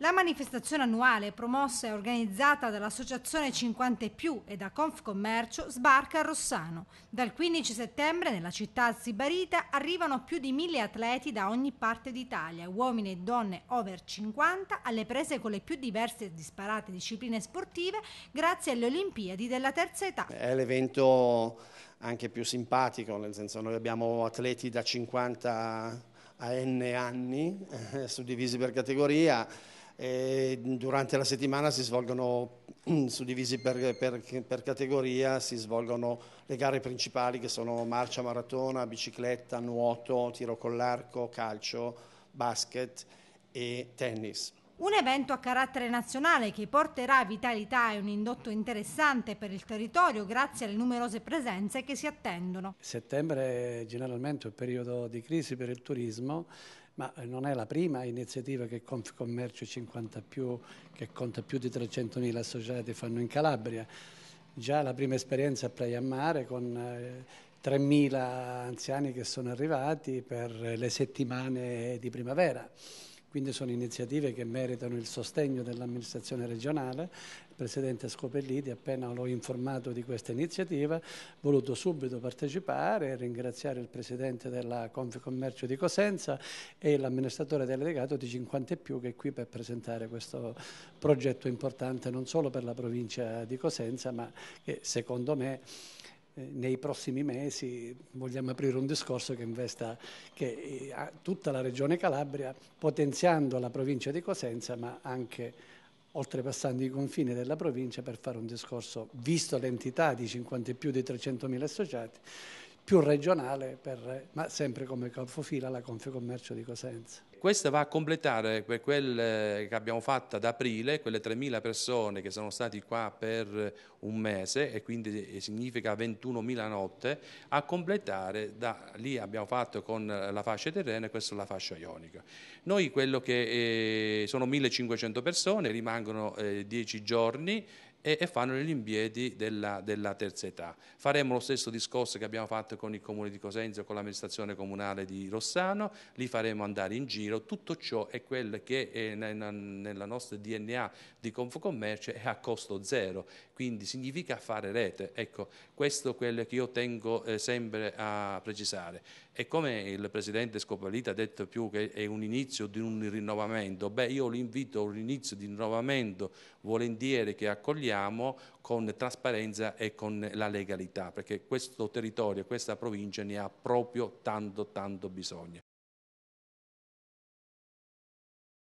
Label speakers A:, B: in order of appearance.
A: La manifestazione annuale, promossa e organizzata dall'Associazione 50 e più e da Confcommercio, sbarca a Rossano. Dal 15 settembre nella città sibarita arrivano più di mille atleti da ogni parte d'Italia, uomini e donne over 50, alle prese con le più diverse e disparate discipline sportive grazie alle Olimpiadi della terza età. È
B: l'evento anche più simpatico, nel senso noi abbiamo atleti da 50 a N anni, eh, suddivisi per categoria, e durante la settimana si svolgono, mm, suddivisi per, per, per, categoria, si svolgono le gare principali che sono marcia maratona, bicicletta, nuoto, tiro con l'arco, calcio, basket e
C: tennis.
A: Un evento a carattere nazionale che porterà vitalità e un indotto interessante per il territorio grazie alle numerose presenze che si attendono.
C: Settembre è generalmente un periodo di crisi per il turismo, ma non è la prima iniziativa che Confcommercio 50 più, che conta più di 300.000 associati, fanno in Calabria. Già la prima esperienza a Playa Mare con... 3.000 eh, anziani che sono arrivati per le settimane di primavera. Quindi sono iniziative che meritano il sostegno dell'amministrazione regionale. Il Presidente Scopelliti, appena l'ho informato di questa iniziativa, ha voluto subito partecipare e ringraziare il Presidente della Confcommercio di Cosenza e l'amministratore delegato di 50 e più che è qui per presentare questo progetto importante non solo per la provincia di Cosenza ma che secondo me eh, nei prossimi mesi vogliamo aprire un discorso che investa che eh, tutta la regione Calabria, potenziando la provincia di Cosenza, ma anche oltrepassando i confini della provincia per fare un discorso, visto l'entità di 50 e più di 300.000 associati, più regionale, per, ma sempre come capofila la Confcommercio di Cosenza.
D: Questa va a completare quel che abbiamo fatto ad aprile, quelle 3.000 persone che sono stati qua per un mese e quindi significa 21.000 notte, a completare da lì abbiamo fatto con la fascia terrena e questa è la fascia ionica. Noi quello che eh, sono 1.500 persone, rimangono eh, 10 giorni, e, e fanno gli imbiedi della, della, terza età. Faremo lo stesso discorso che abbiamo fatto con il Comune di Cosenzio, con l'amministrazione comunale di Rossano, li faremo andare in giro, tutto ciò è quello che è nella, nella nostra DNA di Confcommercio è a costo zero, quindi significa fare rete. Ecco, questo è quello che io tengo eh, sempre a precisare. E come il Presidente Scopalita ha detto più che è un inizio di un rinnovamento, beh io l'invito a un inizio di rinnovamento volentieri che accogliamo, lavoriamo con trasparenza e con la legalità, perché questo territorio, questa provincia ne ha proprio tanto tanto bisogno.